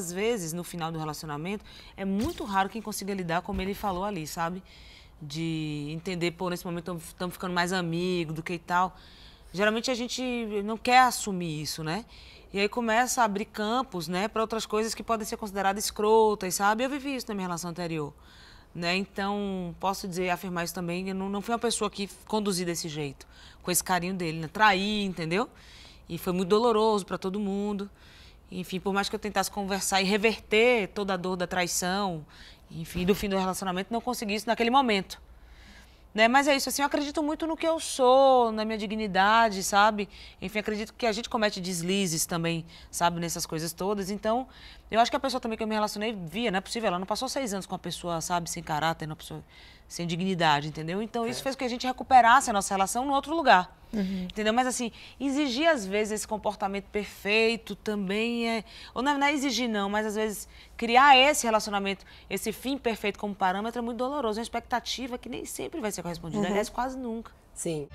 às vezes, no final do relacionamento, é muito raro quem consiga lidar como ele falou ali, sabe? De entender, pô, nesse momento estamos ficando mais amigos do que e tal. Geralmente a gente não quer assumir isso, né? E aí começa a abrir campos, né, para outras coisas que podem ser consideradas escrotas, sabe? Eu vivi isso na minha relação anterior, né? Então, posso dizer, afirmar isso também, eu não, não fui uma pessoa que conduzi desse jeito, com esse carinho dele, né? Trair, entendeu? E foi muito doloroso para todo mundo. Enfim, por mais que eu tentasse conversar e reverter toda a dor da traição, enfim, do fim do relacionamento, não consegui isso naquele momento. Né? Mas é isso, assim, eu acredito muito no que eu sou, na minha dignidade, sabe? Enfim, acredito que a gente comete deslizes também, sabe, nessas coisas todas. Então, eu acho que a pessoa também que eu me relacionei via, não é possível, ela não passou seis anos com uma pessoa, sabe, sem caráter, não pessoa sem dignidade, entendeu? Então, é. isso fez com que a gente recuperasse a nossa relação no outro lugar. Uhum. Entendeu? Mas assim, exigir às vezes esse comportamento perfeito também é. Ou é, não, é exigir, não, mas às vezes criar esse relacionamento, esse fim perfeito como parâmetro é muito doloroso. É uma expectativa que nem sempre vai ser correspondida, uhum. aliás, quase nunca. Sim.